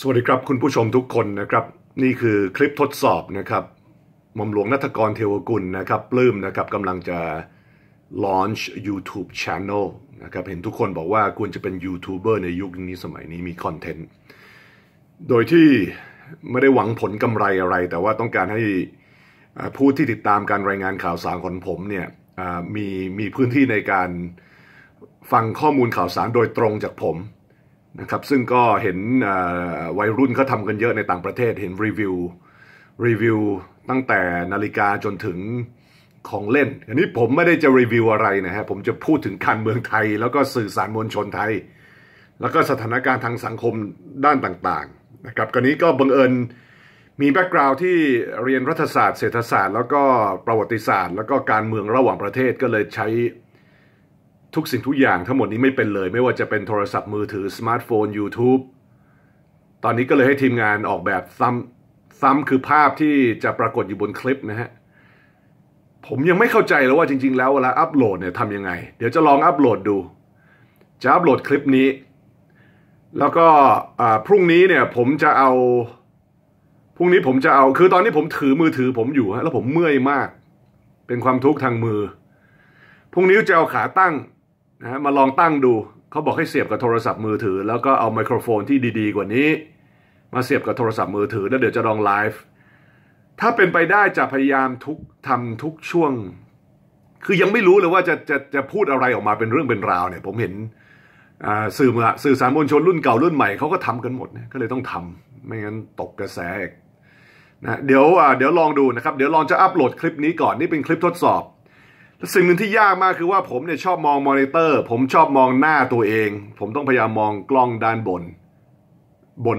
สวัสดีครับคุณผู้ชมทุกคนนะครับ นี่คือคลิปทดสอบนะครับมอมหลวงนัทกรเทวกุลนะครับปลื้มนะครับกำลังจะ launch YouTube channel นะครับเห็นทุกคนบอกว่าควรจะเป็นยูทูบเบอร์ในยุคนี้สมัยนี้มีคอนเทนต์โดยที่ไม่ได้หวังผลกำไรอะไร แต่ว่าต้องการให้ผู้ที่ติดตามการรายงานข่าวสารของผมเนี่ยมีมีพื้นที่ในการฟังข้อมูลข่าวสารโดยตรงจากผมนะครับซึ่งก็เห็นวัยรุ่นเขาทำกันเยอะในต่างประเทศ เห็นรีวิวรีวิวตั้งแต่นาฬิกาจนถึงของเล่นอันนี้ผมไม่ได้จะรีวิวอะไรนะฮะ ผมจะพูดถึงการเมืองไทยแล้วก็สื่อสารมวลชนไทย แล้วก็สถานการณ์ทางสังคมด้านต่างๆนะครับกรณีก็บังเอิญมีแบ็กกราวด์ที่เรียนรัฐศาสตร์เศรษฐศาสตร์แล้วก็ประวัติศาสตร์แล้วก็การเมืองระหว่างประเทศก็เลยใช้ทุกสิ่งทุกอย่างทั้งหมดนี้ไม่เป็นเลย ไม่ว่าจะเป็นโทรศัพท์มือถือสมาร์ทโฟน YouTube ตอนนี้ก็เลยให้ทีมงานออกแบบซ้ำซ้ำคือภาพที่จะปรากฏอยู่บนคลิปนะฮะ ผมยังไม่เข้าใจเลยว่าจริงๆแล้วเวลาอัปโหลดเนี่ยทำยังไง เดี๋ยวจะลองอัปโหลดดู จะอัปโหลดคลิปนี้ แล้วก็พรุ่งนี้เนี่ยผมจะเอาพรุ่งนี้ผมจะเอาคือตอนนี้ผมถือมือถือผมอยู่ฮะแล้วผมเมื่อยมาก เป็นความทุกข์ทางมือพรุ่งนี้จะเอาขาตั้งนะฮะมาลองตั้งดู เขาบอกให้เสียบกับโทรศัพท์มือถือแล้วก็เอาไมโครโฟนที่ดี ๆกว่านี้ มาเสียบกับโทรศัพท์มือถือแล้ว เดี๋ยวจะลองไลฟ์ ถ้าเป็นไปได้จะพยายามทุกทำทุกช่วง คือยังไม่รู้เลยว่าจะจะจะพูดอะไรออกมาเป็นเรื่องเป็นราวเนี่ยผมเห็นสื่อมสื่อสารมวลชนรุ่นเก่ารุ่นใหม่เขาก็ทำกันหมดนยก็เลยต้องทำ ไม่งั้นตกกระแสนะเดี๋ยวเดี๋ยวลองดูนะครับเดี๋ยวลองจะอัปโหลดคลิปนี้ก่อนนี่เป็นคลิปทดสอบสิ่งหนึ่งที่ยากมากคือว่าผมเนี่ยชอบมองมอนิเตอร์ ผมชอบมองหน้าตัวเอง ผมต้องพยายามมองกล้องด้านบนบน